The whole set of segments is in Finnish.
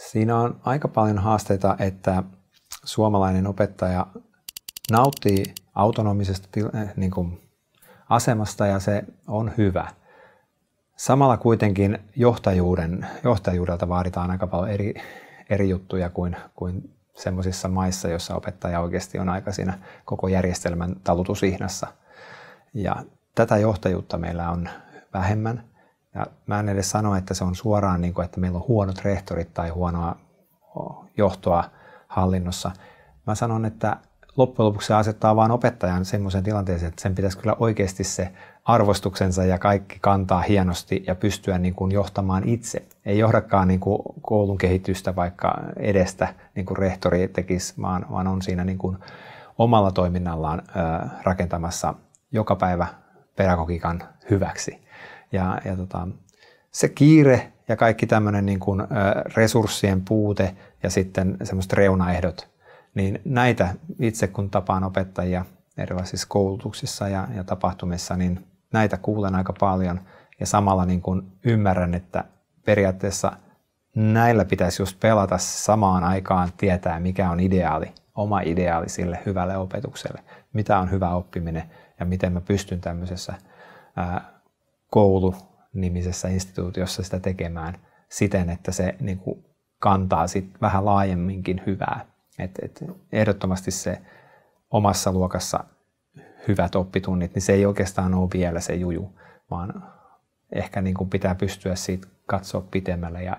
Siinä on aika paljon haasteita, että suomalainen opettaja nauttii autonomisesta eh, niin kuin, asemasta ja se on hyvä. Samalla kuitenkin johtajuuden, johtajuudelta vaaditaan aika paljon eri, eri juttuja kuin, kuin semmoisissa maissa, joissa opettaja oikeasti on aika siinä koko järjestelmän talutusihnassa. Ja tätä johtajuutta meillä on vähemmän – ja mä en edes sano, että se on suoraan, niin kuin, että meillä on huonot rehtorit tai huonoa johtoa hallinnossa. Mä sanon, että loppujen lopuksi se asettaa vain opettajan semmoisen tilanteeseen, että sen pitäisi kyllä oikeasti se arvostuksensa ja kaikki kantaa hienosti ja pystyä niin kuin johtamaan itse. Ei johdakaan niin kuin koulun kehitystä vaikka edestä, niin kuin rehtori tekisi, vaan, vaan on siinä niin kuin omalla toiminnallaan rakentamassa joka päivä pedagogiikan hyväksi. Ja, ja tota, se kiire ja kaikki tämmöinen niin kuin, resurssien puute ja sitten semmoiset reunaehdot, niin näitä itse kun tapaan opettajia erilaisissa koulutuksissa ja, ja tapahtumissa, niin näitä kuulen aika paljon ja samalla niin kuin ymmärrän, että periaatteessa näillä pitäisi just pelata samaan aikaan tietää, mikä on ideaali, oma ideaali sille hyvälle opetukselle, mitä on hyvä oppiminen ja miten mä pystyn tämmöisessä ää, koulu-nimisessä instituutiossa sitä tekemään siten, että se niin kuin kantaa sit vähän laajemminkin hyvää. Et, et ehdottomasti se omassa luokassa hyvät oppitunnit, niin se ei oikeastaan ole vielä se juju, vaan ehkä niin kuin pitää pystyä siitä katsoa pitemmälle ja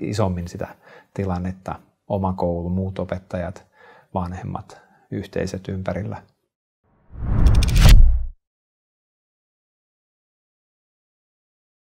isommin sitä tilannetta, oma koulu, muut opettajat, vanhemmat, yhteiset ympärillä –